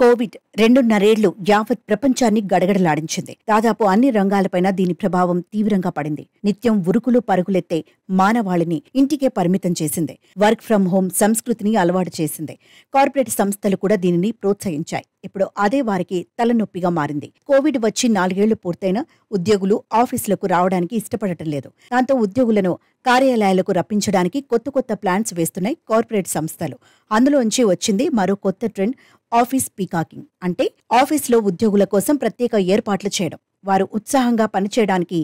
Covid రెండున్నరేళ్లు యావత్ ప్రపంచాన్ని గడగడలాడించింది దాదాపు అన్ని రంగాలపైన దీని ప్రభావం తీవ్రంగా పడింది నిత్యం ఉరుకులు పరుగులెత్తే మానవాళిని ఇంటికే పరిమితం చేసింది వర్క్ ఫ్రం హోం సంస్కృతిని అలవాటు చేసింది కార్పొరేట్ సంస్థలు కూడా దీనిని ప్రోత్సహించాయి ఇప్పుడు అదే వారికి తలనొప్పిగా మారింది కోవిడ్ వచ్చి నాలుగేళ్లు పూర్తయిన ఉద్యోగులు ఆఫీసులకు రావడానికి ఇష్టపడటం లేదు దాంతో ఉద్యోగులను కార్యాలయాలకు రప్పించడానికి కొత్త కొత్త ప్లాన్స్ వేస్తున్నాయి కార్పొరేట్ సంస్థలు అందులోంచి వచ్చింది మరో కొత్త ట్రెండ్ ఆఫీస్ పీకాకింగ్ అంటే ఆఫీస్లో ఉద్యోగుల కోసం ప్రత్యేక ఏర్పాట్లు చేయడం వారు ఉత్సాహంగా పనిచేయడానికి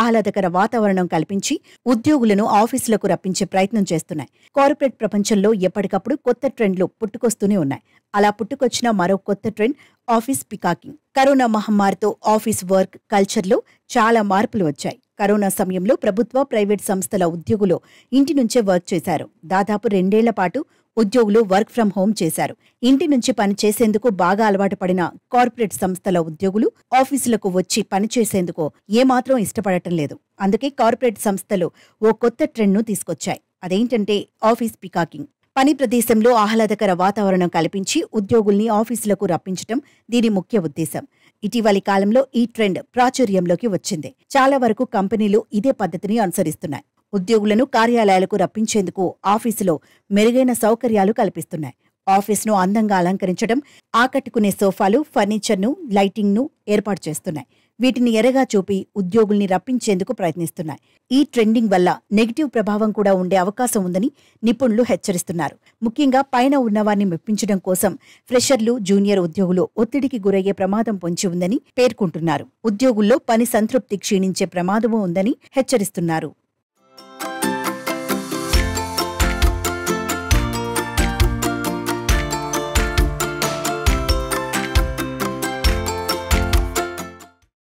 ఆహ్లాదకర వాతావరణం కల్పించి ఉద్యోగులను ఆఫీసులకు రప్పించే ప్రయత్నం చేస్తున్నాయి కార్పొరేట్ ప్రపంచంలో ఎప్పటికప్పుడు కొత్త ట్రెండ్లు పుట్టుకొస్తూనే ఉన్నాయి అలా పుట్టుకొచ్చిన మరో కొత్త ట్రెండ్ ఆఫీస్ పికాకింగ్ కరోనా మహమ్మారితో ఆఫీస్ వర్క్ కల్చర్లో చాలా మార్పులు వచ్చాయి కరోనా సమయంలో ప్రభుత్వ ప్రైవేట్ సంస్థల ఉద్యోగులు ఇంటి నుంచే వర్క్ చేశారు దాదాపు రెండేళ్ల పాటు ఉద్యోగులు వర్క్ ఫ్రం హోం చేశారు ఇంటి నుంచి పనిచేసేందుకు బాగా అలవాటు పడిన కార్పొరేట్ సంస్థల ఉద్యోగులు ఆఫీసులకు వచ్చి పనిచేసేందుకు ఏమాత్రం ఇష్టపడటం లేదు అందుకే కార్పొరేట్ సంస్థలు ఓ కొత్త ట్రెండ్ను తీసుకొచ్చాయి అదేంటంటే ఆఫీస్ పికాకింగ్ పని ప్రదేశంలో ఆహ్లాదకర వాతావరణం కల్పించి ఉద్యోగుల్ని ఆఫీసులకు రప్పించటం దీని ముఖ్య ఉద్దేశం ఇటీవలి కాలంలో ఈ ట్రెండ్ ప్రాచుర్యంలోకి వచ్చింది చాలా వరకు కంపెనీలు ఇదే పద్ధతిని అనుసరిస్తున్నాయి ఉద్యోగులను కార్యాలయాలకు రప్పించేందుకు ఆఫీసులో మెరుగైన సౌకర్యాలు కల్పిస్తున్నాయి ఆఫీస్ను అందంగా అలంకరించడం ఆకట్టుకునే సోఫాలు ఫర్నిచర్ను లైటింగ్ను ఏర్పాటు చేస్తున్నాయి వీటిని ఎరగా చూపి ఉద్యోగుల్ని రప్పించేందుకు ప్రయత్నిస్తున్నాయి ఈ ట్రెండింగ్ వల్ల నెగిటివ్ ప్రభావం కూడా ఉండే అవకాశం ఉందని నిపుణులు హెచ్చరిస్తున్నారు ముఖ్యంగా పైన ఉన్నవారిని మెప్పించడం కోసం ఫ్రెషర్లు జూనియర్ ఉద్యోగులు ఒత్తిడికి గురయ్యే ప్రమాదం పొంచి ఉందని పేర్కొంటున్నారు ఉద్యోగుల్లో పని సంతృప్తి క్షీణించే ప్రమాదమూ ఉందని హెచ్చరిస్తున్నారు